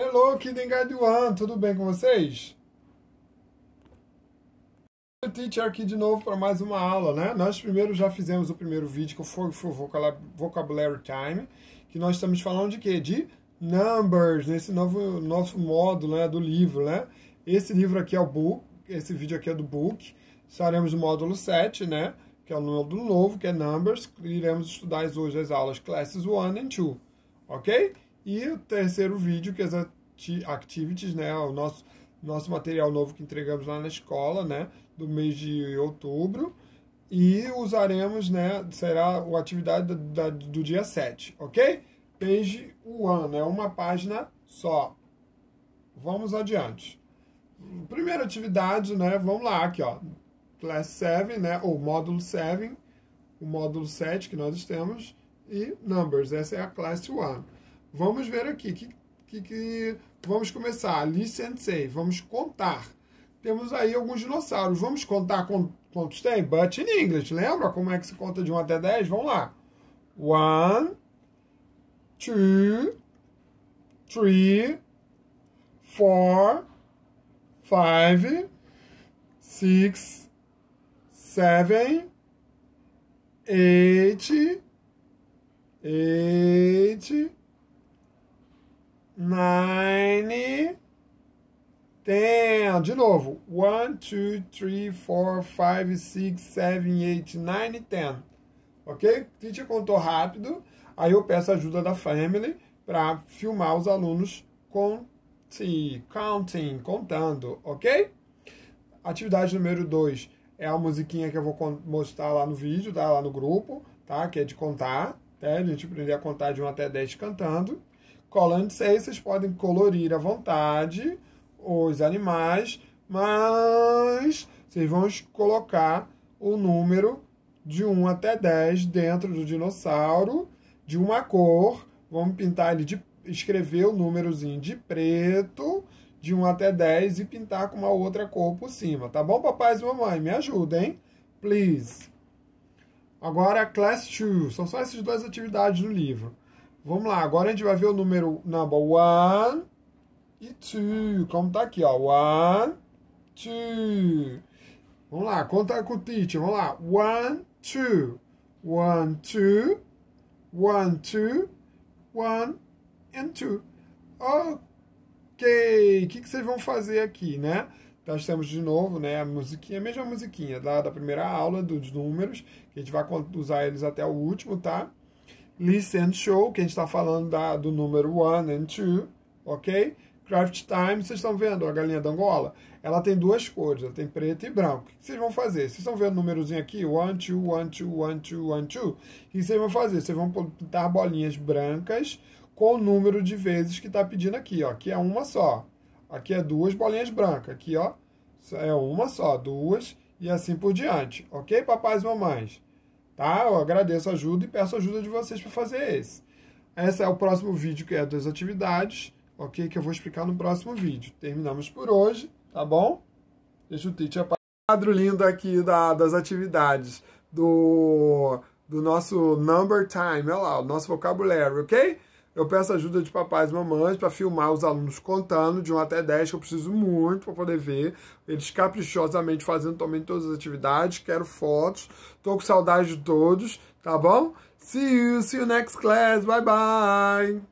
Hello, Kid One, tudo bem com vocês? O teacher aqui de novo para mais uma aula, né? Nós primeiro já fizemos o primeiro vídeo que foi o Vocabulary Time, que nós estamos falando de quê? De numbers, nesse novo nosso módulo né, do livro, né? Esse livro aqui é o book, esse vídeo aqui é do book, estaremos no módulo 7, né? Que é o módulo novo, que é numbers, iremos estudar hoje as aulas classes 1 and 2, ok? E o terceiro vídeo, que é as activities, né, o nosso, nosso material novo que entregamos lá na escola, né, do mês de outubro. E usaremos, né, será a atividade da, do dia 7, ok? Page one, é uma página só. Vamos adiante. Primeira atividade, né, vamos lá, aqui, ó, Class 7, né, ou módulo 7, o módulo 7 que nós temos, e Numbers, essa é a Class 1. Vamos ver aqui. Que, que, que... Vamos começar. Ali Sensei. Vamos contar. Temos aí alguns dinossauros. Vamos contar com, quantos tem? But in English. Lembra como é que se conta de 1 até 10? Vamos lá. 1, 2, 3, 4, 5, 6, 7, 8, 8, nine, ten. De novo. One, two, three, four, five, six, seven, eight, nine, ten. Ok? Teacher contou rápido. Aí eu peço ajuda da family para filmar os alunos com counting, contando, ok? Atividade número 2 é a musiquinha que eu vou mostrar lá no vídeo, tá? Lá no grupo, tá? Que é de contar, tá? A gente aprender a contar de 1 até 10 cantando. Colantes, aí vocês podem colorir à vontade os animais, mas vocês vão colocar o número de 1 até 10 dentro do dinossauro, de uma cor. Vamos pintar ele de escrever o númerozinho de preto, de 1 até 10 e pintar com uma outra cor por cima, tá bom, papai e mamãe? Me ajudem, please. Agora, Class 2. São só essas duas atividades no livro. Vamos lá, agora a gente vai ver o número number one e two, como tá aqui, ó. One, two. Vamos lá, conta com o teacher, vamos lá. One, two. One, two. One, two. One and two. Ok, o que, que vocês vão fazer aqui, né? Nós temos de novo né, a musiquinha, a mesma musiquinha da, da primeira aula dos números, que a gente vai usar eles até o último, tá? Listen Show, que a gente está falando da, do número 1 and 2, ok? Craft Time, vocês estão vendo a galinha da Angola? Ela tem duas cores, ela tem preto e branco. O que vocês vão fazer? Vocês estão vendo o númerozinho aqui? 1, 2, 1, 2, 1, 2, 1, 2. O que vocês vão fazer? Vocês vão pintar bolinhas brancas com o número de vezes que está pedindo aqui. Ó. Aqui é uma só. Aqui é duas bolinhas brancas. Aqui ó, é uma só, duas e assim por diante. Ok, papais e mamães? tá? Eu agradeço a ajuda e peço a ajuda de vocês para fazer esse. Esse é o próximo vídeo que é das atividades, ok? Que eu vou explicar no próximo vídeo. Terminamos por hoje, tá bom? Deixa o teacher... Quadro lindo aqui da, das atividades do, do nosso number time, olha lá, o nosso vocabulário, ok? eu peço ajuda de papais e mamães para filmar os alunos contando de 1 até 10, que eu preciso muito para poder ver. Eles caprichosamente fazendo também todas as atividades. Quero fotos. Tô com saudade de todos, tá bom? See you, see you next class. Bye bye.